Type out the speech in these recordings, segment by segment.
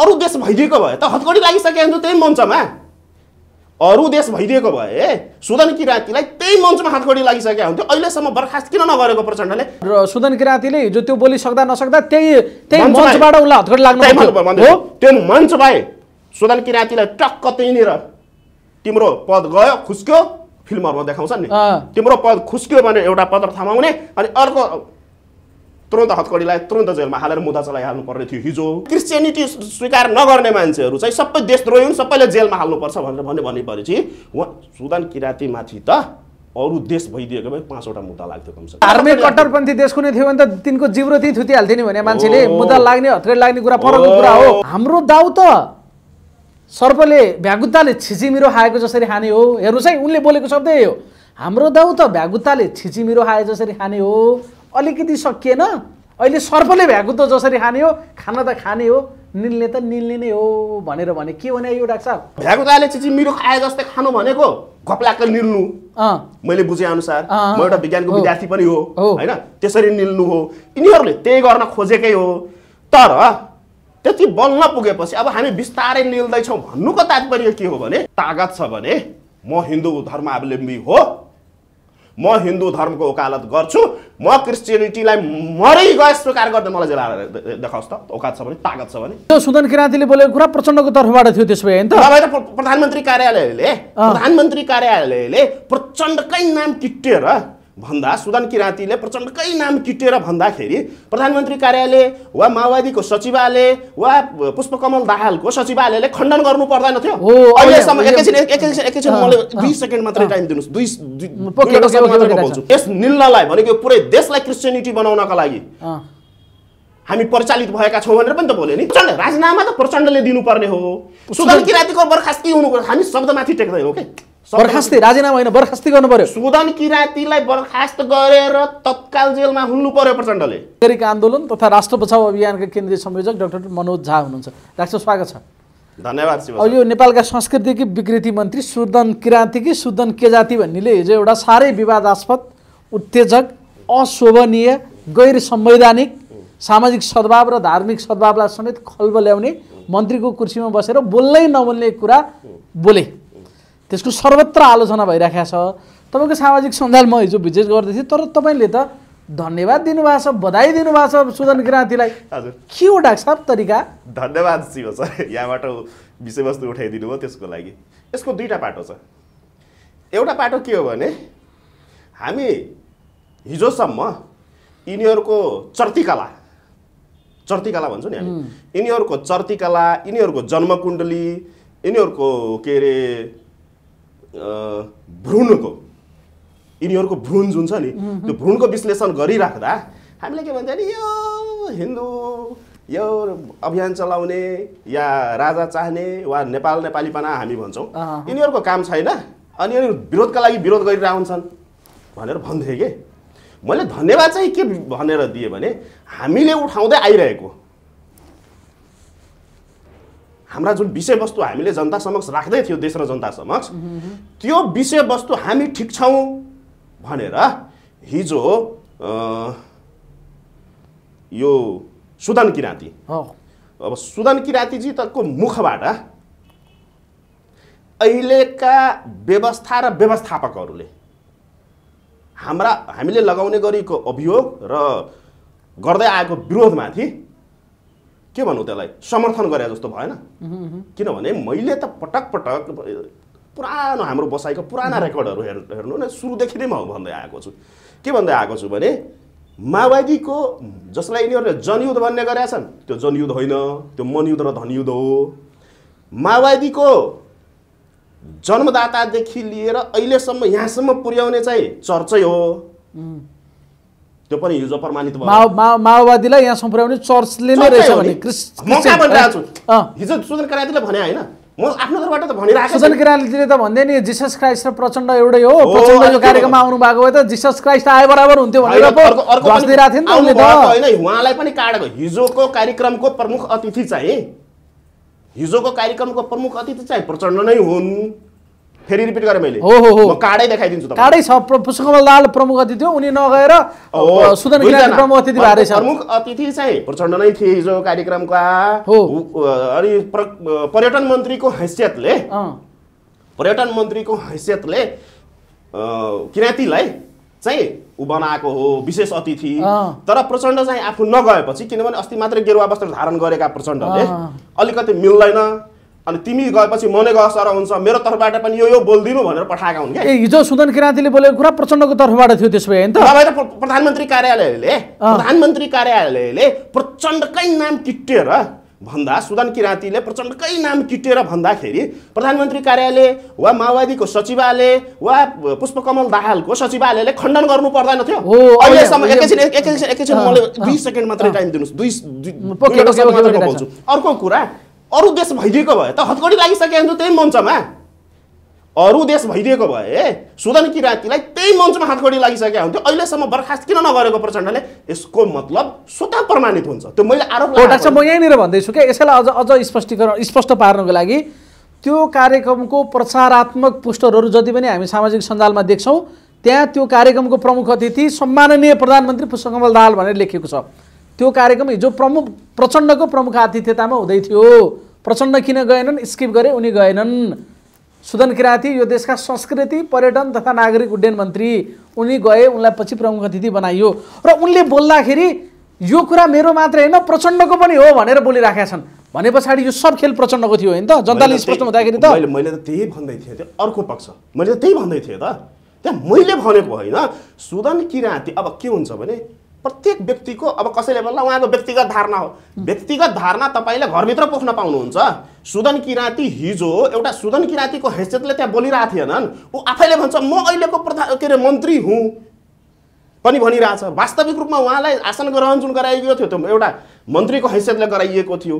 अरू देश भइदिएको भए त हतकडी लागिसके हुन्थ्यो त्यही मञ्चमा अरू देश भइदिएको भए सुदन किराँतीलाई त्यही मञ्चमा हातखडी लागिसकेका हुन्थ्यो अहिलेसम्म बर्खास्त किन नगरेको प्रचण्डले र सुदन किराँतीले हिजो त्यो बोलिसक्दा नसक्दा त्यही त्यही मञ्चबाट उसलाई हतखडी लाग्नु हो त्यो मञ्च भए सुदन किराँतीलाई टक्क त्यहीँनिर तिम्रो पद गयो खुस्क्यो फिल्महरूमा देखाउँछ नि तिम्रो पद खुस्क्यो भने एउटा पत्र थमाउने अनि अर्को तुरन्त हतकडीलाई तुरन्त जेलमा हालेर मुद्दा चलाइहाल्नु पर्ने थियो हिजो क्रिस्चियनिटी स्वीकार नगर्ने मान्छेहरू चाहिँ सबै देशद्रोही हुन् सबैले जेलमा हाल्नुपर्छ भनेर भन्यो भनेपछि उहाँ सुदान किराँतीमाथि त अरू देश भइदिएको भए पाँचवटा मुद्दा लाग्थ्यो कमसे धार्मिक कट्टरपन्थी देश कुनै थियो भने त तिनको जिब्रो त्यहीँ थुतिहाल्थ्यो नि भने मान्छेले मुद्दा लाग्ने हतरे लाग्ने कुरा परको कुरा हो हाम्रो दाउ त सर्पले भ्यागुत्ताले छिचिमिरो हाएको जसरी खाने हो हेर्नुहोस् है उनले बोलेको शब्दै हो हाम्रो दाउ त भ्यागुत्ताले छिचिमिरो खाए जसरी खाने हो अलिकति सकिएन अहिले सर्पले भ्याएको त जसरी खाने हो खान त खाने हो निल्ने त निल्ने नै हो भनेर भने के भने यो डाक्टर साहब भ्याएको अहिले चाहिँ मेरो खाए जस्तै खानु भनेको घप्लाएको निल्नु मैले बुझे अनुसार म एउटा विज्ञानको विद्यार्थी पनि हो होइन त्यसरी निल्नु हो यिनीहरूले त्यही गर्न खोजेकै हो तर त्यति बल्न पुगेपछि अब हामी बिस्तारै निल्दैछौँ भन्नुको तात्पर्य के हो भने तागत छ भने म हिन्दू धर्मावलम्बी हो म हिन्दू धर्मको ओकालत गर्छु म क्रिस्चियनिटीलाई मरै गए स्वीकार गर्दै मलाई जेला देखाओस् त ओकात छ भने तागत छ भने त्यो सुदन किराँतीले बोलेको कुरा प्रचण्डको तर्फबाट थियो त्यसो भए त प्रधानमन्त्री कार्यालयले प्रधानमन्त्री कार्यालयले प्रचण्डकै नाम टिटेर भन्दा सुदन किराँतीले प्रचण्डकै नाम किटेर भन्दाखेरि प्रधानमन्त्री कार्यालय वा माओवादीको सचिवालय वा पुष्पकमल दाहालको सचिवालयले खण्डन गर्नु पर्दैन थियो अहिलेसम्म एकैछिन एकैछिन एकैछिन मलाई दुई सेकेन्ड मात्रै टाइम दिनुहोस् दुई बोल्छु यस निल्नलाई भनेको पुरै देशलाई क्रिस्चियनिटी बनाउनका लागि हामी परिचालित भएका छौँ भनेर पनि त बोल्यो नि प्रचण्ड राजीनामा त प्रचण्डले दिनुपर्ने हो सुदन किराँतीको बर्खास्ती हुनु हामी शब्दमाथि टेक्दैनौँ कि बर्खास्ती राजीनामा होइन बर्खास्ती गर्नु पर्यो सुदन किरातीलाई बर्खास्त गरेर तत्काल जेलमा हुनु पर्यो प्रचण्डले नागरिक आन्दोलन तथा राष्ट्र बचाउ अभियानका केन्द्रीय संयोजक डाक्टर मनोज झा हुनुहुन्छ डाक्टर स्वागत छ धन्यवाद अब यो नेपालका संस्कृतिकी विकृति मन्त्री सुदन किराँती कि सुदन केजाती भन्नेले हिजो एउटा साह्रै विवादास्पद उत्तेजक अशोभनीय गैर संवैधानिक सामाजिक सद्भाव र धार्मिक सद्भावलाई समेत खल्ब ल्याउने मन्त्रीको कुर्सीमा बसेर बोल्नै नबोल्ने कुरा बोले त्यसको सर्वत्र आलोचना भइराखेको छ तपाईँको सामाजिक सञ्जाल म हिजो विशेष गर्दै थिएँ तर तपाईँले त धन्यवाद दिनुभएको छ बधाई दिनुभएको छ सुदन किराँतीलाई हजुर के हो डाक्टर साहब तरिका धन्यवाद शिव सर यहाँबाट विषयवस्तु उठाइदिनु भयो त्यसको लागि यसको दुईवटा पाटो छ एउटा पाटो के हो भने हामी हिजोसम्म यिनीहरूको चर्तीकला चर्तिकला भन्छौँ नि हामी यिनीहरूको चर्तीकला यिनीहरूको जन्मकुण्डली यिनीहरूको के अरे भ्रूणको यिनीहरूको भ्रूण जुन छ नि त्यो भ्रूणको विश्लेषण गरिराख्दा हामीले के भन्छ नि यो हिन्दू यो अभियान चलाउने या राजा चाहने वा नेपाल नेपालीपना हामी भन्छौँ यिनीहरूको काम छैन अनि यिनीहरू विरोधका लागि विरोध गरिरहन्छन् भनेर भन्थे कि मैले धन्यवाद चाहिँ के भनेर दिएँ भने हामीले उठाउँदै आइरहेको हाम्रा जुन विषयवस्तु हामीले जनता समक्ष राख्दै थियो देश र जनता समक्ष त्यो विषयवस्तु हामी ठिक छौँ भनेर हिजो यो सुदन किराँती अब सुदन किराँतीजी तको मुखबाट अहिलेका व्यवस्था र व्यवस्थापकहरूले हाम्रा हामीले लगाउने गरेको अभियोग र गर्दै आएको विरोधमाथि के भनौँ त्यसलाई समर्थन गरे जस्तो भएन किनभने मैले त पटक पटक पुरानो हाम्रो बसाइको पुराना रेकर्डहरू हेर् हेर्नु न सुरुदेखि नै म भन्दै आएको छु के भन्दै आएको छु भने माओवादीको जसलाई यिनीहरूले जनयुद्ध भन्ने गरेका छन् त्यो जनयुद्ध होइन त्यो मनयुद्ध र धनयुद्ध हो माओवादीको जन्मदातादेखि लिएर अहिलेसम्म यहाँसम्म पुर्याउने चाहिँ चर्चै हो त्यो पनि हिजो प्रमाणित भयो माओवादीलाई यहाँसम्म पुर्याउने चर्चले नै रहेछ भने म कहाँ भनिरहेको छु हिजो सुजन करातीले भने होइन म आफ्नो तर्फबाट त भनिरहेको सुजन किरालीले त भन्दै नि जिसस क्राइस्ट र प्रचण्ड एउटै हो प्रचण्ड यो कार्यक्रममा आउनु भएको भए त जिसस क्राइस्ट आए बराबर हुन्थ्यो भनेर थियो नि होइन उहाँलाई पनि काटेको हिजोको कार्यक्रमको प्रमुख अतिथि चाहिँ हिजोको कार्यक्रमको प्रमुख अतिथि चाहिँ प्रचण्ड नै हुन् फेरि रिपिट गरेँ मैले हो हो हो काडै देखाइदिन्छु त काडै छ पुष्पकमल दाल प्रमुख अतिथि हो उनी नगएर सुदन गिरी प्रमुख अतिथि भएर छ प्रमुख अतिथि चाहिँ प्रचण्ड नै थिए हिजो कार्यक्रमका हो अनि पर्यटन मन्त्रीको हैसियतले पर्यटन मन्त्रीको हैसियतले किराँतीलाई चाहिँ ऊ बनाएको हो विशेष अतिथि तर प्रचण्ड चाहिँ आफू नगएपछि किनभने अस्ति मात्रै गेरुवा वस्त्र धारण गरेका प्रचण्डले अलिकति मिल्दैन अनि तिमी गएपछि म नै गसर हुन्छ मेरो तर्फबाट पनि यो यो बोलिदिनु भनेर पठाएका हुन् क्या हिजो सुदन किराँतीले बोलेको कुरा प्रचण्डको तर्फबाट थियो त्यसो भए त प्रधानमन्त्री कार्यालयले प्रधानमन्त्री कार्यालयले प्रचण्डकै नाम किटेर भन्दा सुदन किराँतीले प्रचण्डकै नाम किटेर भन्दाखेरि प्रधानमन्त्री कार्यालय वा माओवादीको सचिवालय वा पुष्पकमल दाहालको सचिवालयले खण्डन गर्नु पर्दैन थियो अहिलेसम्म एकैछिन एकैछिन एकैछिन मलाई दुई सेकेन्ड मात्रै टाइम दिनुहोस् दुई अर्को कुरा अरू देश भइदिएको भए त हतकडी लागिसके हुन्थ्यो त्यही मञ्चमा अरू देश भइदिएको भए सुदन किराँतीलाई त्यही मञ्चमा हातकडी लागिसकेका हुन्थ्यो अहिलेसम्म बर्खास्त किन नगरेको प्रचण्डले यसको मतलब स्वतः प्रमाणित हुन्छ त्यो मैले आरोप म यहीँनिर भन्दैछु क्या यसैलाई अझ अझ स्पष्टीकरण स्पष्ट पार्नको लागि त्यो कार्यक्रमको प्रचारात्मक पोस्टरहरू जति पनि हामी सामाजिक सञ्जालमा देख्छौँ त्यहाँ त्यो कार्यक्रमको प्रमुख अतिथि सम्माननीय प्रधानमन्त्री पुष्पकमल दाहाल भनेर लेखेको छ त्यो कार्यक्रम हिजो प्रमुख प्रचण्डको प्रमुख आतिथ्यतामा हुँदै थियो प्रचण्ड किन गएनन् स्किप गरे उनी गएनन् सुदन किराँती यो देशका संस्कृति पर्यटन तथा नागरिक उड्डयन मन्त्री उनी गए उनलाई पछि प्रमुख अतिथि बनाइयो र उनले बोल्दाखेरि यो कुरा मेरो मात्र होइन प्रचण्डको पनि हो भनेर बोलिराखेका छन् भने पछाडि यो सब खेल प्रचण्डको थियो होइन त जनताले स्पष्ट हुँदाखेरि त मैले त त्यही भन्दै थिएँ त्यो अर्को पक्ष मैले त त्यही भन्दै थिएँ त त्यहाँ मैले भनेको होइन सुदन किराँती अब के हुन्छ भने प्रत्येक व्यक्तिको अब कसैले भन्ला उहाँको व्यक्तिगत धारणा हो व्यक्तिगत धारणा तपाईँले घरभित्र पोख्न पाउनुहुन्छ सुदन किराँती हिजो एउटा सुदन किराँतीको हैसियतले त्यहाँ बोलिरहेको थिएनन् ऊ आफैले भन्छ म अहिलेको प्रधान के अरे मन्त्री हुँ पनि भनिरहेछ वास्तविक रूपमा उहाँलाई आसन ग्रहण जुन गराइएको थियो त्यो एउटा मन्त्रीको हैसियतले गराइएको थियो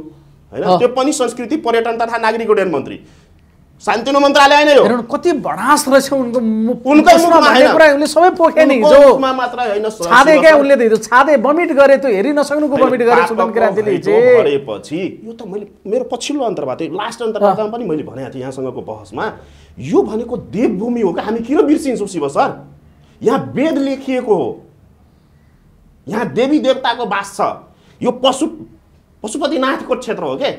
होइन त्यो पनि संस्कृति पर्यटन तथा नागरिक उड्डयन मन्त्री शान्तिनु मन्त्रालय नै हो कति भडास रहेछ उनको उनको कुरा उनले सबै पोखे नि हिजो मात्र होइन छादे क्या उनले त छादे बमिट गरे त्यो हेरि नसक्नुको बमिट गरे सुदन क्रान्तिले गरेपछि यो त मैले मेरो पछिल्लो अन्तर्वार्ता लास्ट अन्तर्वार्तामा पनि मैले भनेको थिएँ यहाँसँगको बहसमा यो भनेको देवभूमि हो क्या हामी किन बिर्सिन्छौँ शिव सर यहाँ वेद लेखिएको हो यहाँ देवी देवताको बास छ यो पशु पशुपतिनाथको क्षेत्र हो के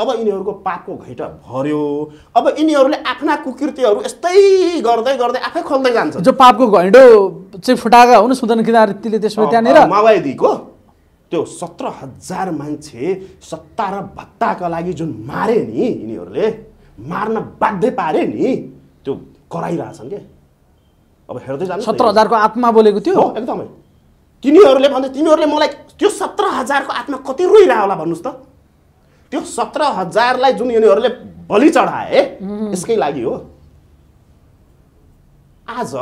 अब यिनीहरूको पापको घैटा भर्यो अब यिनीहरूले आफ्ना कुकृतिहरू यस्तै गर्दै गर्दै आफै खोल्दै जान्छ जो पापको घैँडो चाहिँ फुटाएका हुनु सुदन किनभने त्यसमा त्यहाँनिर माओवादीको त्यो सत्र हजार मान्छे सत्ता र भत्ताका लागि जुन मारे नि यिनीहरूले मार्न बाध्य पारे नि त्यो कराइरहेछन् के अब हेर्दै जानु सत्र हजारको आत्मा बोलेको थियो एकदमै तिनीहरूले भन्दै तिनीहरूले मलाई त्यो सत्र हजारको आत्मा कति रोइरह होला भन्नुहोस् त त्यो सत्र हजारलाई जुन यिनीहरूले बलि चढाए यसकै लागि हो आज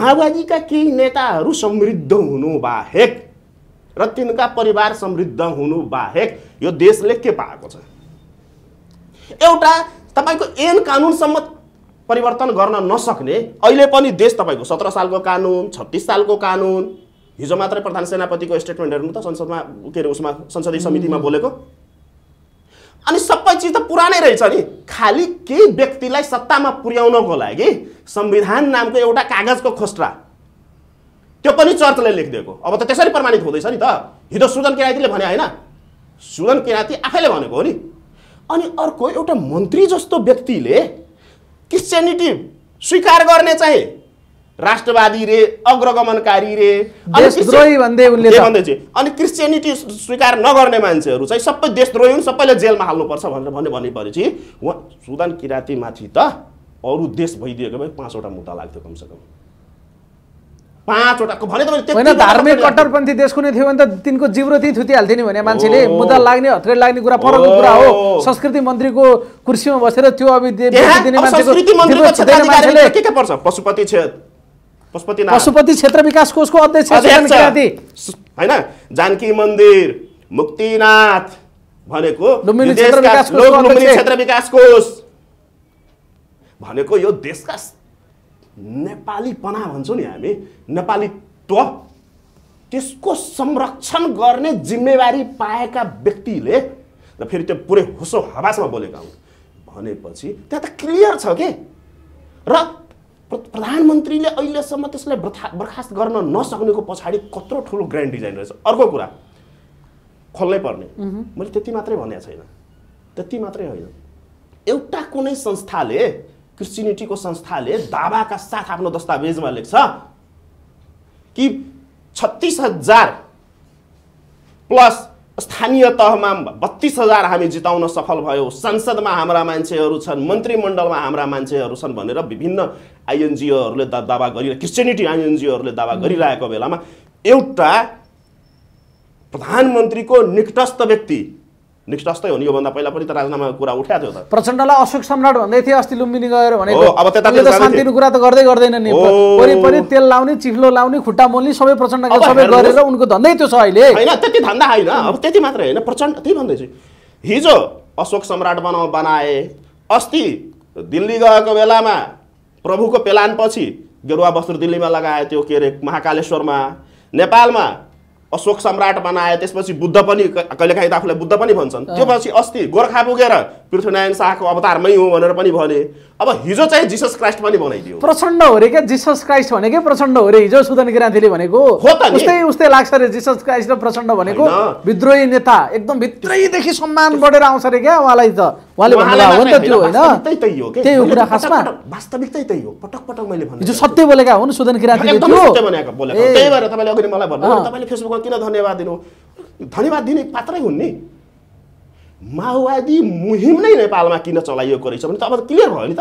माओवादीका केही नेताहरू समृद्ध हुनु बाहेक र तिनका परिवार समृद्ध हुनु बाहेक यो देशले के पाएको छ एउटा तपाईँको एन कानुनसम्म परिवर्तन गर्न नसक्ने अहिले पनि देश तपाईँको सत्र सालको कानुन छत्तिस सालको कानुन हिजो मात्रै प्रधान सेनापतिको स्टेटमेन्ट हेर्नु त संसदमा के अरे उसमा संसदीय समितिमा बोलेको अनि सबै चिज त पुरानै रहेछ नि खालि केही व्यक्तिलाई सत्तामा पुर्याउनको लागि संविधान नामको एउटा कागजको खोस्ट्रा त्यो पनि चर्चले लेखिदिएको अब त त्यसरी प्रमाणित हुँदैछ नि त हिजो सुजन किराँतीले भने होइन सुजन किराँती आफैले भनेको हो नि अनि अर्को एउटा मन्त्री जस्तो व्यक्तिले क्रिस्चियनिटी स्वीकार गर्ने चाहिँ राष्ट्रवादी रे अग्रगमनकारी रे अनि क्रिस्चियनिटी स्वीकार नगर्ने मान्छेहरू चाहिँ सबै देशद्रोही हुन् सबैले जेलमा हाल्नुपर्छ भनेर भन्यो भनेपछि उहाँ सुदान किरातीमाथि त अरू देश भइदिएको भए पाँचवटा मुद्दा लाग्थ्यो कमसेकम वटाको भने त धार्मिक कट्टरपन्थी देशको नै थियो भने त तिनको जिब्रो थुति थुतिहाल्थ्यो नि भने मान्छेले मुद्दा लाग्ने हत्रे लाग्ने कुरा परको कुरा हो संस्कृति मन्त्रीको कुर्सीमा बसेर त्यो के मान्छेले पशुपति पशुपति क्षेत्र विकास कोषको अध्यक्ष होइन जानकी मन्दिर मुक्तिनाथ भनेको क्षेत्र विकास कोष भनेको यो देशका नेपालीपना भन्छौँ नि हामी नेपालीत्व त्यसको संरक्षण गर्ने जिम्मेवारी पाएका व्यक्तिले र फेरि त्यो पुरै होसो हवासमा बोलेका हुन् भनेपछि त्यहाँ त क्लियर छ के र प्रधानमन्त्रीले अहिलेसम्म त्यसलाई बर्खास्त गर्न नसक्नेको पछाडि कत्रो ठुलो ग्रान्ड डिजाइन रहेछ अर्को कुरा खोल्नै पर्ने मैले त्यति मात्रै भनेको छैन त्यति मात्रै होइन एउटा कुनै संस्थाले क्रिस्चिनिटीको संस्थाले दावाका साथ आफ्नो दस्तावेजमा लेख्छ कि छत्तिस हजार प्लस स्थानीय तहमा बत्तिस हजार हामी जिताउन सफल भयो संसदमा हाम्रा मान्छेहरू छन् मन्त्रीमण्डलमा हाम्रा मान्छेहरू छन् भनेर विभिन्न आइएनजिओहरूले दा दावा गरिरहे क्रिस्चियनिटी आइएनजिओहरूले दावा गरिरहेको बेलामा एउटा प्रधानमन्त्रीको निकटस्थ व्यक्ति नेक्स्ट अस्ति हो नि योभन्दा पहिला पनि त राजनामा कुरा उठाएको थियो त प्रचण्डलाई अशोक सम्राट भन्दै थियो अस्ति लुम्बिनी गएर भनेको अब त्यता शान्तिको कुरा त गर्दै गर्दैन नि वरिपरि तेल लाउने चिफ्लो लाउने खुट्टा मोल्ने सबै प्रचण्ड सबै गरेर उनको धन्दै त्यो छ अहिले होइन त्यति धन्दा होइन अब त्यति मात्रै होइन प्रचण्ड त्यही भन्दैछु हिजो अशोक सम्राट बना बनाए अस्ति दिल्ली गएको बेलामा प्रभुको पेलानपछि गेरुवा वस्त्र दिल्लीमा लगाए त्यो के अरे महाकालेश्वरमा नेपालमा अशोक सम्राट बनाए त्यसपछि बुद्ध पनि कहिलेकाहीँ त आफूलाई बुद्ध पनि भन्छन् त्योपछि अस्ति गोर्खा पुगेर पृथ्वीनारायण शाहको अवतारमै हो भनेर पनि भने अब हिजो चाहिँ जिसस क्राइस्ट पनि बनाइदियो प्रचण्ड हो रे क्या जिसस क्राइस्ट भनेकै प्रचण्ड हो रे हिजो सुदन किराँतीले भनेको हो त उस्तै उस्तै लाग्छ रे जिसस क्राइस्ट र प्रचण्ड भनेको विद्रोही नेता एकदम भित्रैदेखि सम्मान बढेर आउँछ रे क्या उहाँलाई त उहाँले भन्नुभयो नि त त्यो होइन त्यही हो कुरा खासमा वास्तविकता त्यही हो पटक पटक मैले भने हिजो सत्य बोलेका हुन् सुदन किराँतीले त्यही भएर तपाईँले अघि मलाई भन्नु तपाईँले फेसबुकमा किन धन्यवाद दिनु धन्यवाद दिने पात्रै हुन् नि माओवादी मुहिम नै नेपालमा किन चलाइएको रहेछ भने त अब क्लियर भयो नि त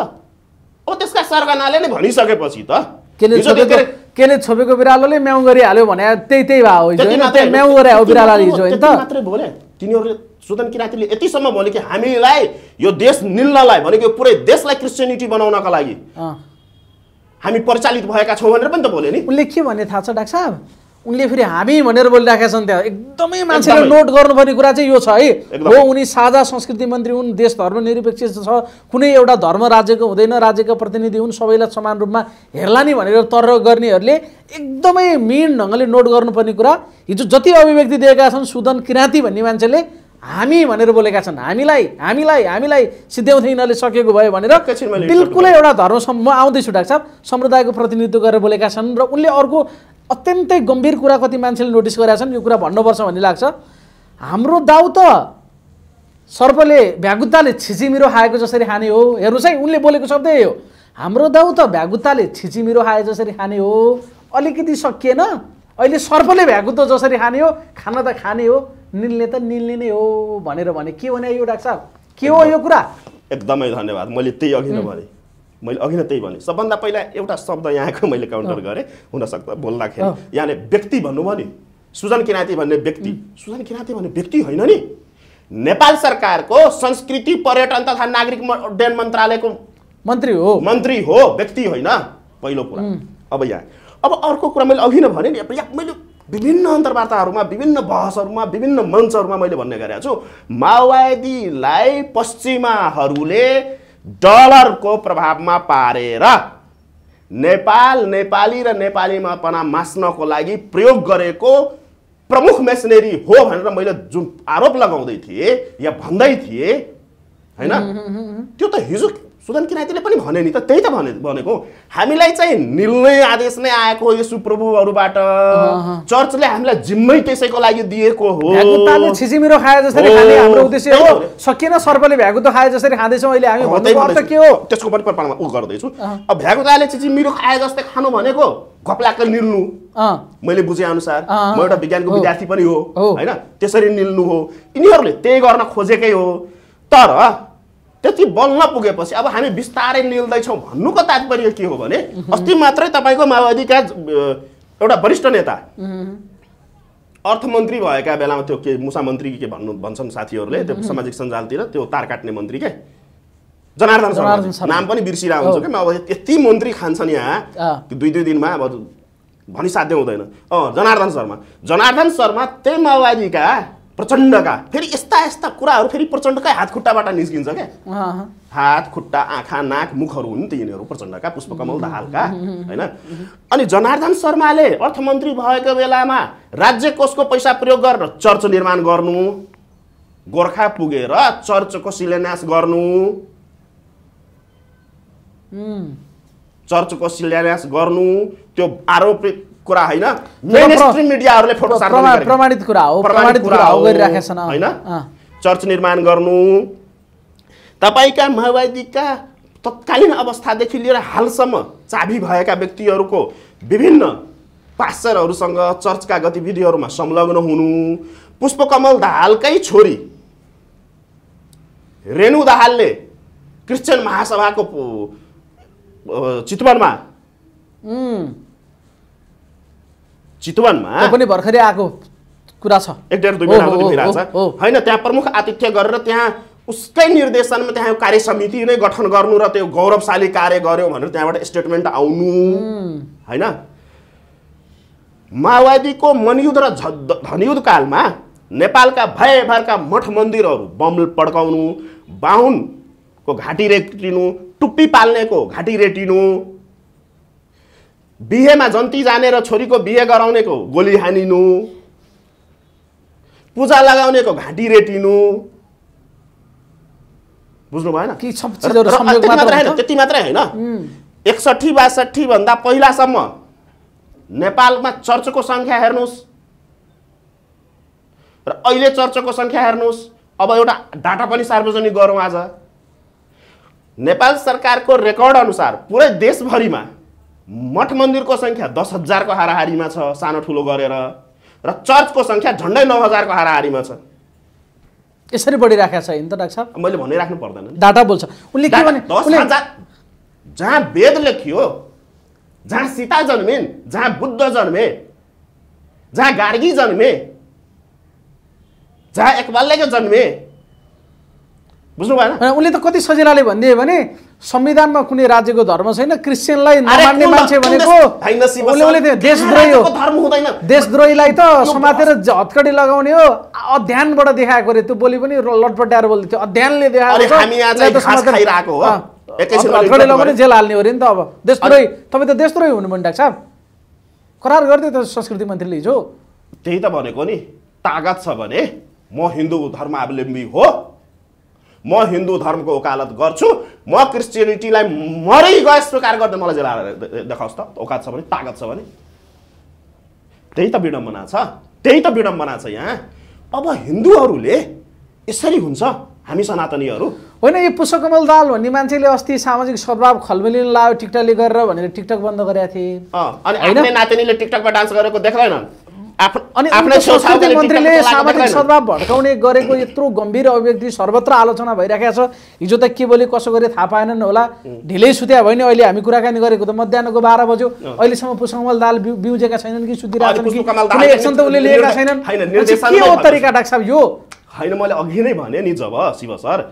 अब त्यसका सरगनाले नै भनिसकेपछि त केले छोपेको बिरालोले म्याउ गरिहाल्यो भने त्यही त्यही भयो म्याउ गरे बिरालोले मात्रै बोले तिनीहरूले सुदन किराँतीले यतिसम्म भने कि हामीलाई यो देश निल्नलाई भनेको पुरै देशलाई क्रिस्चियनिटी बनाउनका लागि हामी परिचालित भएका छौँ भनेर पनि त बोल्यो नि उसले के भन्ने थाहा छ डाक्टर साहब उनले फेरि हामी भनेर बोलिराखेका छन् त्यहाँ एकदमै मान्छेले नोट गर्नुपर्ने कुरा चाहिँ यो छ है हो उनी साझा संस्कृति मन्त्री हुन् देश धर्मनिरपेक्ष छ कुनै एउटा धर्म राज्यको हुँदैन राज्यका प्रतिनिधि हुन् सबैलाई समान रूपमा हेर्ला नि भनेर तर गर्नेहरूले एकदमै मेन ढङ्गले नोट गर्नुपर्ने कुरा हिजो जति अभिव्यक्ति दिएका छन् सुदन किराँती भन्ने मान्छेले हामी भनेर बोलेका छन् हामीलाई हामीलाई हामीलाई सिध्याउँथे यिनीहरूले सकेको भयो भनेर बिल्कुलै एउटा धर्म म आउँदैछु डाक्टर साहब समुदायको प्रतिनिधित्व गरेर बोलेका छन् र उनले अर्को अत्यन्तै गम्भीर कुरा कति मान्छेले नोटिस गरेका छन् यो कुरा भन्नुपर्छ भन्ने लाग्छ हाम्रो दाउ त सर्पले भ्यागुत्ताले छिचिमिरो खाएको जसरी खाने हो हेर्नुहोस् है उनले बोलेको शब्दै हो हाम्रो दाउ त भ्यागुत्ताले छिचिमिरो खाए जसरी खाने हो अलिकति सकिएन अहिले सर्पले भ्यागुत्तो जसरी खाने हो खान त खाने हो निल्ने त निल्ने नै हो भनेर भने के भने यो डाक्टर साहब के हो यो कुरा एकदमै धन्यवाद मैले त्यही अघि नै भने मैले अघि नै त्यही भने सबभन्दा पहिला एउटा शब्द यहाँको मैले काउन्टर गरेँ हुनसक्छ बोल्दाखेरि यहाँले व्यक्ति भन्नुभयो नि सुजन किराँती भन्ने व्यक्ति सुजन किराँती भन्ने व्यक्ति होइन नि नेपाल सरकारको संस्कृति पर्यटन तथा नागरिक उड्डयन मन्त्रालयको मन्त्री हो मन्त्री हो व्यक्ति होइन पहिलो कुरा अब यहाँ अब अर्को कुरा मैले अघि नै भने नि मैले विभिन्न अन्तर्वार्ताहरूमा विभिन्न बहसहरूमा विभिन्न मञ्चहरूमा मैले भन्ने गरेको छु माओवादीलाई पश्चिमाहरूले डलरको प्रभावमा पारेर नेपाल नेपाली र नेपालीमा पना मास्नको लागि प्रयोग गरेको प्रमुख मेसिनेरी हो भनेर मैले जुन आरोप लगाउँदै थिएँ या भन्दै थिएँ होइन त्यो त हिजो सुदन किराँतीले पनि भने नि त त्यही त भने भनेको हामीलाई चाहिँ निर्णय आदेश नै आएको हो यो सुप्रभुहरूबाट चर्चले हामीलाई जिम्मै त्यसैको लागि दिएको हो छिजिमिरो खाए जसरी हाम्रो उद्देश्य सकिएन सर्पले भ्यागुतो खाए जसरी खाँदैछौँ अहिले हामी के हो त्यसको पनि प्रमाणमा ऊ गर्दैछु अब भ्यागुताले छिजिमिरो खाए जस्तै खानु भनेको घपलाक निल्नु मैले अनुसार म एउटा विज्ञानको विद्यार्थी पनि हो होइन त्यसरी निल्नु हो यिनीहरूले त्यही गर्न खोजेकै हो तर त्यति बल्न पुगेपछि अब हामी बिस्तारै निल्दैछौँ भन्नुको तात्पर्य के हो भने अस्ति मात्रै तपाईँको माओवादीका एउटा वरिष्ठ नेता अर्थमन्त्री भएका बेलामा त्यो के मुसा मन्त्री के भन्नु भन्छन् साथीहरूले त्यो सामाजिक सञ्जालतिर त्यो तार काट्ने मन्त्री के जनार्दन शर्मा नाम पनि बिर्सिरहेको हुन्छ कि अब यति मन्त्री खान्छन् यहाँ दुई दुई दिनमा अब भनी साध्य हुँदैन अँ जनार्दन शर्मा जनार्दन शर्मा त्यही माओवादीका प्रचण्डका फेरि यस्ता यस्ता कुराहरू फेरि प्रचण्डकै हात खुट्टाबाट निस्किन्छ क्या हात खुट्टा आँखा नाक मुखहरू हुन् त यिनीहरू प्रचण्डका पुष्पकमल दाहालका होइन अनि जनार्दन शर्माले अर्थमन्त्री भएको बेलामा राज्य कोषको पैसा प्रयोग गरेर चर्च निर्माण गर्नु गोर्खा पुगेर चर्चको शिलान्यास गर्नु चर्चको शिलान्यास गर्नु त्यो आरोपित कुरा होइन मिडियाहरूले फोटो प्रमाणित कुरा हो प्रमाणित कुरा हो होइन चर्च निर्माण गर्नु तपाईँका माओवादीका तत्कालीन अवस्थादेखि लिएर हालसम्म चाबी भएका व्यक्तिहरूको विभिन्न पास्चरहरूसँग चर्चका गतिविधिहरूमा संलग्न हुनु पुष्पकमल दाहालकै छोरी रेणु दाहालले क्रिस्चियन महासभाको चितवनमा चितवनमा पनि भर्खरै आएको कुरा छ एक डेढ दुई महिना भइरहेको छ होइन त्यहाँ प्रमुख आतिथ्य गरेर त्यहाँ उसकै निर्देशनमा त्यहाँ कार्य समिति नै गठन गर्नु र त्यो गौरवशाली कार्य गर्यो भनेर त्यहाँबाट स्टेटमेन्ट आउनु होइन माओवादीको मनयुद्ध र धनयुद्ध कालमा नेपालका भएभरका मठ मन्दिरहरू बम पड्काउनु बाहुनको घाँटी रेटिनु टुप्पी पाल्नेको घाँटी रेटिनु बिहेमा जन्ती जाने र छोरीको बिहे गराउनेको गोली हानिनु पूजा लगाउनेको घाँटी रेटिनु बुझ्नु भएन त्यति मात्रै होइन एकसठी बासठी भन्दा पहिलासम्म नेपालमा चर्चको सङ्ख्या हेर्नुहोस् र अहिले चर्चको सङ्ख्या हेर्नुहोस् अब एउटा डाटा पनि सार्वजनिक गरौँ आज नेपाल सरकारको रेकर्ड अनुसार पुरै देशभरिमा मठ मन्दिरको सङ्ख्या दस हजारको हाराहारीमा छ सानो ठुलो गरेर र चर्चको सङ्ख्या झन्डै नौ हजारको हाराहारीमा छ यसरी बढिराखेको छ नि त डाक्टर साहब मैले भनिराख्नु पर्दैन डाटा बोल्छ उसले के भने दस हजार जहाँ वेद लेखियो जहाँ सीता जन्मिन् जहाँ बुद्ध जन्मे जहाँ गार्गी जन्मे जहाँ एकबाल्यको जन्मे बुझ्नु भएन उसले त कति सजिलाले भनिदियो भने संविधानमा कुनै राज्यको धर्म छैन क्रिस्चियनलाई नमान्ने मान्छे भनेको देशद्रोही हो देशद्रोहीलाई त समातेर हत्कडी लगाउने हो अध्ययनबाट देखाएको अरे त्यो बोली पनि लटपट्याएर बोल्दै थियो अध्ययनले देखाएको हत्कडी लगाउने जेल हाल्ने हो अरे नि त अब देशद्रोही तपाईँ त देशद्रोही हुनु डाक्टर साहब करार गरिदियो त संस्कृति मन्त्रीले हिजो त्यही त भनेको नि तागत छ भने म हिन्दू धर्मावलम्बी हो म हिन्दू धर्मको ओकालत गर्छु म क्रिस्चियनिटीलाई मरै गए स्वीकार गर्दै मलाई जेला देखाओस् त ओकात छ भने तागत छ भने त्यही त विडम्बना छ त्यही त विडम्बना छ यहाँ अब हिन्दूहरूले यसरी हुन्छ हामी सनातनीहरू होइन यो पुष्पकमल दाल भन्ने मान्छेले अस्ति सामाजिक सद्भाव खलबलिन लायो टिकटकले गरेर भनेर टिकटक बन्द गरेका थिए अनि नातिनीले टिकटकमा डान्स गरेको देख्दैनन् मन्त्रीले सामाजिक सद्भाव भड्काउने गरेको यत्रो गम्भीर अभिव्यक्ति सर्वत्र आलोचना भइरहेको छ हिजो त के बोले कसो गरे थाहा पाएनन् होला ढिलै सुत्या भयो नि अहिले हामी कुराकानी गरेको त मध्याहको बाह्र बज्यो अहिलेसम्म पुष्कमल दाल बिउजेका छैनन् कि सुतिरहेछन् कि कुनै एक्सन त उसले लिएका छैनन् के हो तरिका डाक्टर साहब यो होइन मैले अघि नै भने नि जब शिव सर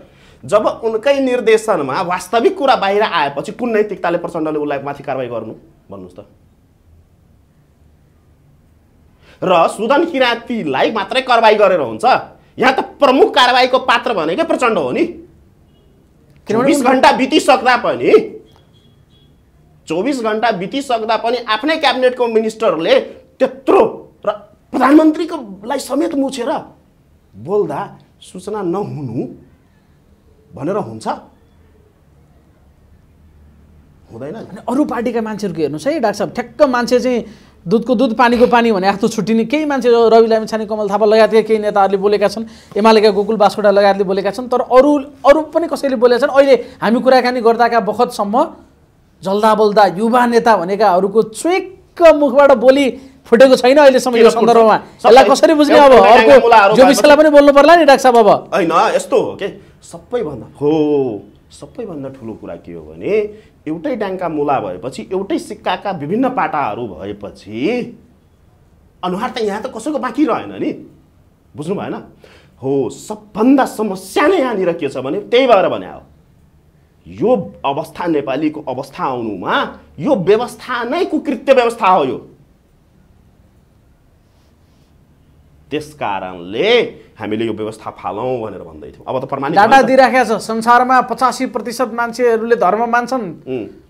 जब उनकै निर्देशनमा वास्तविक कुरा बाहिर आएपछि कुन नैतिकताले प्रचण्डले उसलाई माथि कारवाही गर्नु भन्नुहोस् त र सुदन किराँतीलाई मात्रै कारवाही गरेर हुन्छ यहाँ त प्रमुख कारवाहीको पात्र भनेकै प्रचण्ड हो नि चौबिस घन्टा बितिसक्दा पनि चौबिस घन्टा बितिसक्दा पनि आफ्नै क्याबिनेटको मिनिस्टरले त्यत्रो र प्रधानमन्त्रीको समेत मुछेर बोल्दा सूचना नहुनु भनेर हुन्छ हुँदैन अरू पार्टीका मान्छेहरूको हेर्नुहोस् है डाक्टर साहब ठ्याक्क मान्छे चाहिँ दुधको दुध पानीको पानी भने आफ्नो छुट्टिने केही मान्छे रवि लामिछाने कमल थापा लगायतका केही नेताहरूले बोलेका छन् एमालेका गोकुल बासकोटा लगायतले बोलेका छन् तर अरू अरू पनि कसैले बोलेका छन् अहिले हामी कुराकानी गर्दाका बखतसम्म जल्दा बोल्दा युवा नेता भनेकाहरूको चुक्क मुखबाट बोली फुटेको छैन अहिलेसम्म यो सन्दर्भमा यसलाई कसरी बुझ्ने अब अर्को जो विषयलाई पनि बोल्नु पर्ला नि डाक्टर साहब अब होइन यस्तो हो के सबैभन्दा हो सबैभन्दा ठुलो कुरा के हो भने एउटै ड्याङका मुला भएपछि एउटै सिक्काका विभिन्न पाटाहरू भएपछि अनुहार त यहाँ त कसैको बाँकी रहेन नि बुझ्नु भएन हो सबभन्दा समस्या नै यहाँनिर के छ भने त्यही भएर भने हो यो अवस्था नेपालीको अवस्था आउनुमा यो व्यवस्था नै कुकृत्य व्यवस्था हो यो त्यस कारणले हामीले यो व्यवस्था फालौँ भनेर भन्दै थियौँ अब त प्रमाणित डाटा दिइराखेको छ संसारमा पचासी प्रतिशत मान्छेहरूले धर्म मान्छन्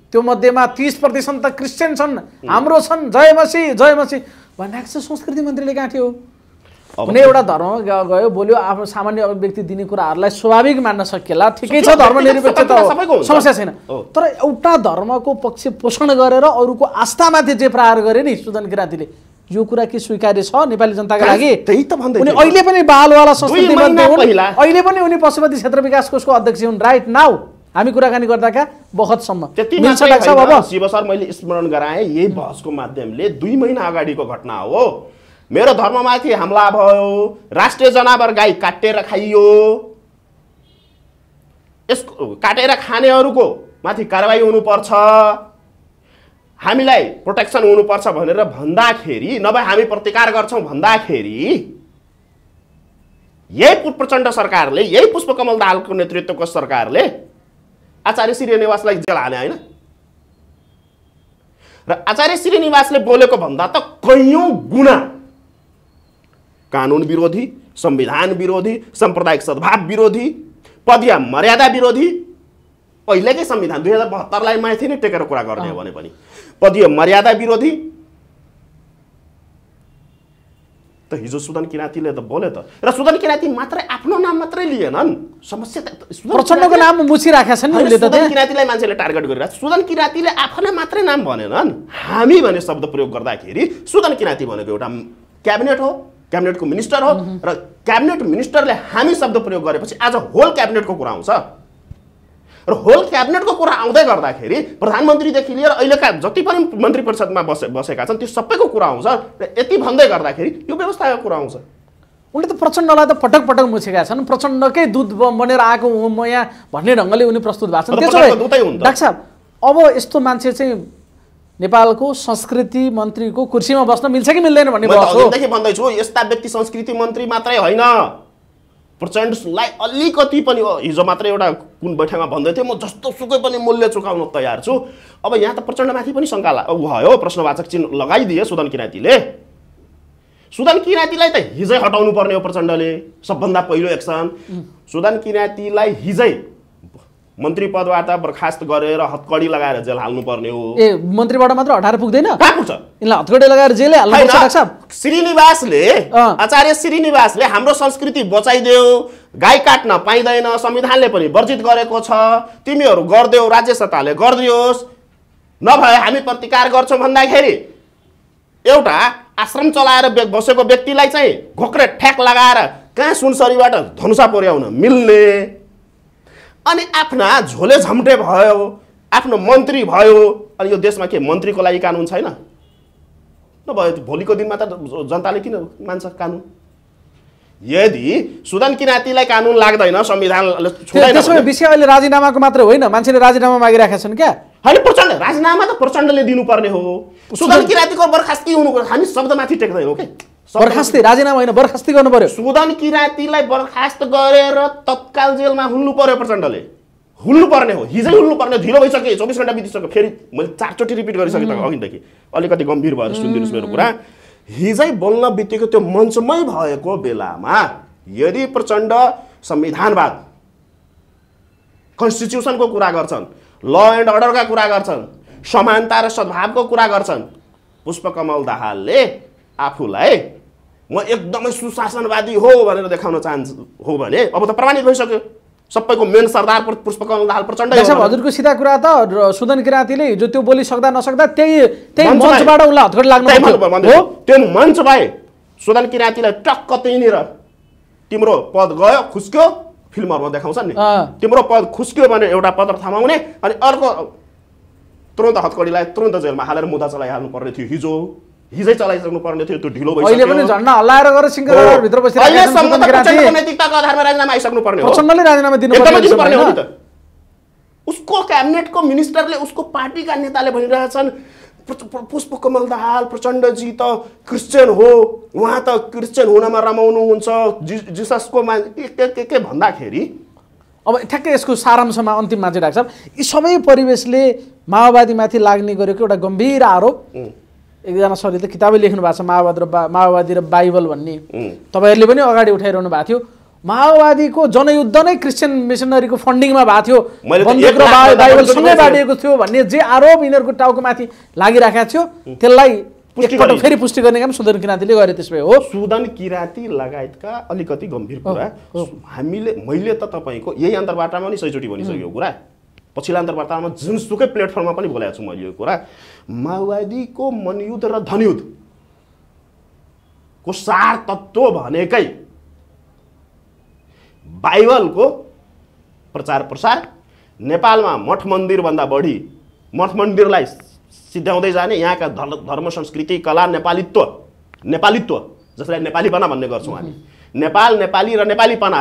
त्यो मध्येमा तिस प्रतिशत त क्रिस्चियन छन् हाम्रो छन् जय मसी जय मसी भनिरहेको छ संस्कृति मन्त्रीले गाँठ्यो कुनै एउटा धर्म गयो बोल्यो आफ्नो सामान्य व्यक्ति दिने कुराहरूलाई स्वाभाविक मान्न सकिएला ठिकै छ धर्मनिरपेक्षता समस्या छैन तर एउटा धर्मको पक्ष पोषण गरेर अरूको आस्थामाथि जे प्रहार गरे नि सुदन किराँतीले यो कुरा के स्वीकार्य छ नेपाली जनताका लागि त भन्दै अहिले पनि बालवाला संस्कृतिमा अहिले पनि उनी पशुपति क्षेत्र विकास कोषको अध्यक्ष हुन् राइट नाउ हामी कुराकानी गर्दाका बखतसम्म त्यति शिव सर मैले स्मरण गराएँ यही बहसको माध्यमले दुई महिना अगाडिको घटना हो मेरो धर्ममाथि हमला भयो राष्ट्रिय जनावर गाई काटेर खाइयो यसको काटेर खानेहरूको माथि कारवाही हुनुपर्छ हामीलाई प्रोटेक्सन हुनुपर्छ भनेर भन्दाखेरि नभए हामी प्रतिकार गर्छौँ भन्दाखेरि यही प्रचण्ड सरकारले यही पुष्पकमल दाहालको नेतृत्वको सरकारले आचार्य श्रीनिवासलाई जेल हाले होइन र आचार्य श्रीनिवासले बोलेको भन्दा त कैयौँ गुणा कानुन विरोधी संविधान विरोधी साम्प्रदायिक सद्भाव विरोधी पद मर्यादा विरोधी पहिलेकै संविधान दुई हजार बहत्तरलाई माथि नै टेकेर कुरा गर्ने हो भने पनि पदीय मर्यादा विरोधी त हिजो सुदन किराँतीले त बोल्यो त र सुदन किराँती मात्रै आफ्नो नाम मात्रै लिएनन् समस्या प्रचण्डको नाम मुछिराखेका छन् सुदन किराँतीलाई मान्छेले टार्गेट गरिरहेको छ सुदन किराँतीले आफूलाई मात्रै नाम भनेनन् हामी भन्ने शब्द प्रयोग गर्दाखेरि सुदन किराँती भनेको एउटा क्याबिनेट हो क्याबिनेटको मिनिस्टर हो र क्याबिनेट मिनिस्टरले हामी शब्द प्रयोग गरेपछि आज होल क्याबिनेटको कुरा आउँछ र होल क्याबिनेटको हुँदै गर्दाखेरि प्रधानमन्त्रीदेखि लिएर अहिलेका जति पनि मन्त्री परिषदमा बसे बसेका छन् त्यो सबैको कुरा आउँछ र यति भन्दै गर्दाखेरि यो व्यवस्थाको कुरा आउँछ उनले त प्रचण्डलाई त पटक पटक मुछेका छन् प्रचण्डकै दुध बनेर आएको हो म यहाँ भन्ने ढङ्गले उनी प्रस्तुत भएको छन् त्यसो भए डाक्टर साहब अब यस्तो मान्छे चाहिँ नेपालको संस्कृति मन्त्रीको कुर्सीमा बस्न मिल्छ कि मिल्दैन भन्ने भन्दैछु यस्ता व्यक्ति संस्कृति मन्त्री मात्रै होइन प्रचण्डलाई अलिकति पनि हिजो मात्रै एउटा कुन बैठकमा भन्दै थियो म जस्तो सुकै पनि मूल्य चुकाउन तयार छु अब यहाँ त प्रचण्डमाथि पनि शङ्का भयो प्रश्नवाचक चिन्ह लगाइदिए सुदन किराँतीले सुदन किराँतीलाई त हिजै हटाउनु पर्ने हो प्रचण्डले सबभन्दा पहिलो एक्सन सुदन किराँतीलाई हिजै मन्त्री पदबाट बर्खास्त गरेर हत्कडी लगाएर जेल हाल्नुपर्ने हो ए मन्त्रीबाट मात्र हटाएर पुग्दैन हत्कडी लगाएर जेलै श्रीनिवासले आचार्य श्रीनिवासले हाम्रो संस्कृति बचाइदेऊ गाई काट्न पाइँदैन संविधानले पनि वर्जित गरेको छ तिमीहरू गरिदेऊ राज्य सत्ताले गरिदियोस् नभए हामी प्रतिकार गर्छौँ भन्दाखेरि एउटा आश्रम चलाएर बसेको व्यक्तिलाई चाहिँ घोक्रे ठ्याक लगाएर कहाँ सुनसरीबाट धनुषा पर्याउन मिल्ने अनि आफ्ना झोले झम्टे भयो आफ्नो मन्त्री भयो अनि यो देशमा के मन्त्रीको लागि कानुन छैन नभए भोलिको दिनमा त जनताले किन मान्छ कानुन यदि सुदन किराँतीलाई कानुन लाग्दैन संविधान विषय अहिले राजीनामाको मात्र होइन मान्छेले राजीनामा मागिरहेका छन् क्या होइन प्रचण्ड राजीनामा त प्रचण्डले दिनुपर्ने हो सुदन किराँतीको बर्खास्ती हुनु हामी शब्दमाथि टेक्दैनौँ कि बर्खास्ती राजीनामा होइन बर्खास्ती गर्नु पर्यो सुदन किरातीलाई बर्खास्त गरेर तत्काल जेलमा हुल्नु पर्यो प्रचण्डले हुल्नु पर्ने हो हिजै हुल्नु पर्ने ढिलो भइसक्यो चौबिस घन्टा बितिसक्यो फेरि मैले चारचोटि रिपिट गरिसकेँ त अघिदेखि अलिकति गम्भीर भएर सुनिदिनुहोस् मेरो कुरा हिजै बोल्न बित्तिकै त्यो मञ्चमै भएको बेलामा यदि प्रचण्ड संविधानवाद कन्स्टिट्युसनको कुरा गर्छन् ल एन्ड अर्डरका कुरा गर्छन् समानता र सद्भावको कुरा गर्छन् पुष्पकमल दाहालले आफूलाई म एकदमै सुशासनवादी हो भनेर देखाउन चाहन्छु हो भने अब त प्रमाणित भइसक्यो सबैको मेन सरदार पुष्पकमल दाहाल प्रचण्ड हजुरको सिधा कुरा त सुदन किराँतीले हिजो त्यो बोलिसक्दा नसक्दा त्यही त्यही मञ्चबाट उसलाई हतकट लाग्नु हो त्यो मञ्च भए सुदन किराँतीलाई टक्क त्यहीँनिर तिम्रो पद गयो खुस्क्यो फिल्महरूमा देखाउँछ नि तिम्रो पद खुस्क्यो भने एउटा पत्र थमाउने अनि अर्को तुरन्त हतकडीलाई तुरन्त जेलमा हालेर मुद्दा चलाइहाल्नु पर्ने थियो हिजो हिजै चलाइसक्नु पर्ने थियो त्यो ढिलो भइसक्यो अहिले पनि झन्डा हल्लाएर गएर सिङ्गरभित्र बसेर अहिलेसम्म त प्रचण्डको नैतिकताको आधारमा राजीनामा आइसक्नु पर्ने हो प्रचण्डले राजीनामा दिनु पर्ने हो नि त उसको क्याबिनेटको मिनिस्टरले उसको पार्टीका नेताले भनिरहेछन् पुष्पकमल दाहाल प्रचण्डजी त क्रिस्चियन हो उहाँ त क्रिस्चियन हुनमा रमाउनुहुन्छ जि जिससको मा के के के भन्दाखेरि अब ठ्याक्कै यसको सारांशमा अन्तिममा चाहिँ डाक्टर यी सबै परिवेशले माओवादीमाथि लाग्ने गरेको एउटा गम्भीर आरोप एकजना सरले त किताबै लेख्नु भएको छ माओवाद र माओवादी र बाइबल भन्ने तपाईँहरूले पनि अगाडि उठाइरहनु भएको थियो माओवादीको जनयुद्ध नै क्रिस्चियन मिसनरीको फन्डिङमा भएको थियो बाइबल बाँडिएको थियो भन्ने जे आरोप यिनीहरूको टाउको माथि लागिराखेको थियो त्यसलाई फेरि पुष्टि गर्ने काम सुदन किराँतीले गरे त्यसमै हो सुदन किराँती लगायतका अलिकति गम्भीर कुरा हामीले मैले त तपाईँको यही अन्तर्वार्तामा नि सयचोटि भनिसकेको कुरा पछिल्लान्तर अन्तर्वार्तामा जुनसुकै प्लेटफर्ममा पनि बोलाएको छु मैले यो कुरा माओवादीको मनयुद्ध र धनयुद्धको सार तत्त्व भनेकै बाइबलको प्रचार प्रसार नेपालमा मठ मन्दिरभन्दा बढी मठ मन्दिरलाई सिद्ध्याउँदै जाने यहाँका धर्म संस्कृति कला नेपालीत्व नेपालीत्व जसलाई नेपालीपना भन्ने गर्छौँ हामी नेपाल नेपाली र नेपालीपना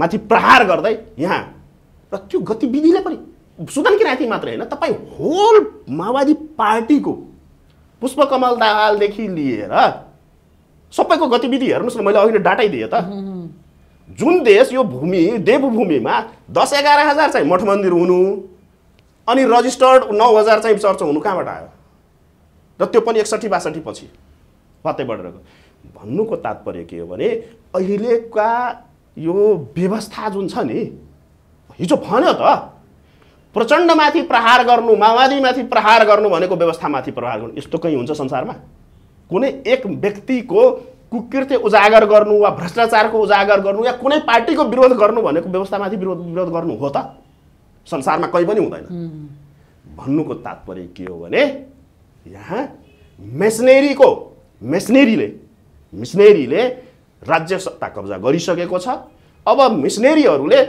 माथि प्रहार गर्दै यहाँ र त्यो गतिविधिले पनि सुदन किराँती मात्रै होइन तपाईँ होल माओवादी पार्टीको पुष्पकमल दाहालदेखि लिएर सबैको गतिविधि हेर्नुहोस् न मैले अघि नै डाटै दिएँ त जुन देश यो भूमि देवभूमिमा दस एघार हजार चाहिँ मठ मन्दिर हुनु अनि रजिस्टर्ड नौ हजार चाहिँ चर्च हुनु कहाँबाट आयो र त्यो पनि एकसट्ठी बासठी पछि फतै बढेर गयो भन्नुको तात्पर्य के हो भने अहिलेका यो व्यवस्था जुन छ नि हिजो भन्यो त प्रचण्डमाथि प्रहार गर्नु माओवादीमाथि प्रहार गर्नु भनेको व्यवस्थामाथि प्रहार गर्नु यस्तो कहीँ हुन्छ संसारमा कुनै एक व्यक्तिको कुकृत्य उजागर गर्नु वा भ्रष्टाचारको उजागर गर्नु या कुनै पार्टीको विरोध गर्नु भनेको व्यवस्थामाथि विरोध विरोध गर्नु हो त संसारमा कहीँ पनि हुँदैन भन्नुको तात्पर्य के हो भने यहाँ मेसनेरीको मेसनेरीले मिसनेरीले राज्य सत्ता कब्जा गरिसकेको छ अब मिसनेरीहरूले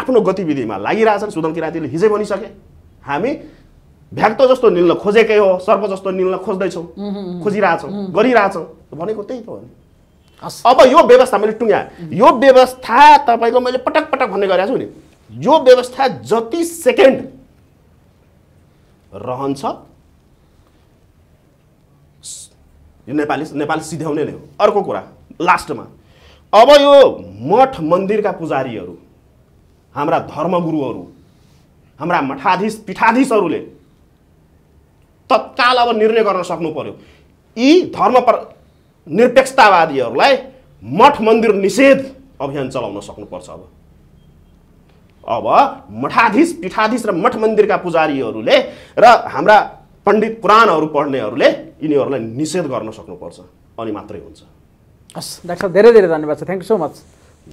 आफ्नो गतिविधिमा लागिरहेछन् सुदम किराँतीले हिजै भनिसके हामी भ्याक्त जस्तो निल्न खोजेकै हो सर्प जस्तो निल्न खोज्दैछौँ खोजिरहेछौँ गरिरहेछौँ भनेको त्यही त हो नि अब यो व्यवस्था मैले टुङ्गाएँ यो व्यवस्था तपाईँको मैले पटक पटक भन्ने गरेको छु नि यो व्यवस्था जति सेकेन्ड रहन्छ यो नेपाली नेपाली सिध्याउने नै हो अर्को कुरा लास्टमा अब यो मठ मन्दिरका पुजारीहरू हाम्रा धर्मगुरुहरू हाम्रा मठाधीश पीठाधीशहरूले तत्काल अब निर्णय गर्न सक्नु पर्यो यी धर्म निरपेक्षतावादीहरूलाई मठ मन्दिर निषेध अभियान चलाउन सक्नुपर्छ अब अब मठाधीश पीठाधीश र मठ मन्दिरका पुजारीहरूले र हाम्रा पण्डित पुराणहरू पढ्नेहरूले यिनीहरूलाई निषेध गर्न सक्नुपर्छ अनि मात्रै हुन्छ हस् डाक्टर धेरै धेरै धन्यवाद छ थ्याङ्क यू सो मच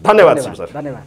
धन्यवाद सर धन्यवाद